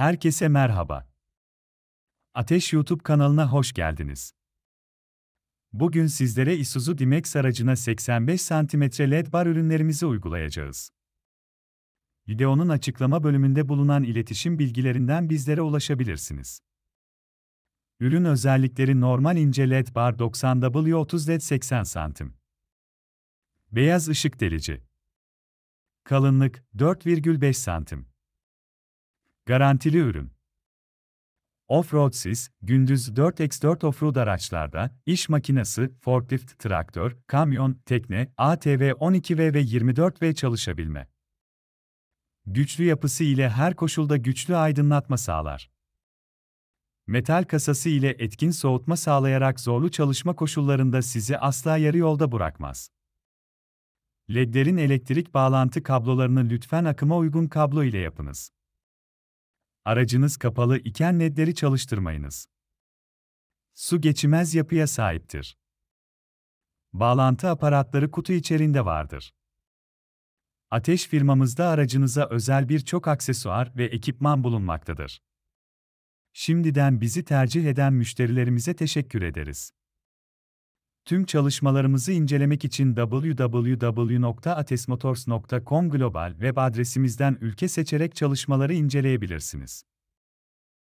Herkese merhaba. Ateş YouTube kanalına hoş geldiniz. Bugün sizlere Isuzu Dimex aracına 85 cm LED bar ürünlerimizi uygulayacağız. Videonun açıklama bölümünde bulunan iletişim bilgilerinden bizlere ulaşabilirsiniz. Ürün özellikleri normal ince LED bar 90W30 LED 80 cm. Beyaz ışık delici. Kalınlık 4,5 cm. Garantili ürün. Offroad-siz, gündüz 4x4 offroad araçlarda, iş makinesi, forklift, traktör, kamyon, tekne, ATV 12V ve 24V çalışabilme. Güçlü yapısı ile her koşulda güçlü aydınlatma sağlar. Metal kasası ile etkin soğutma sağlayarak zorlu çalışma koşullarında sizi asla yarı yolda bırakmaz. LED'lerin elektrik bağlantı kablolarını lütfen akıma uygun kablo ile yapınız. Aracınız kapalı iken ledleri çalıştırmayınız. Su geçmez yapıya sahiptir. Bağlantı aparatları kutu içerisinde vardır. Ateş firmamızda aracınıza özel birçok aksesuar ve ekipman bulunmaktadır. Şimdiden bizi tercih eden müşterilerimize teşekkür ederiz. Tüm çalışmalarımızı incelemek için www.atesmotors.com global web adresimizden ülke seçerek çalışmaları inceleyebilirsiniz.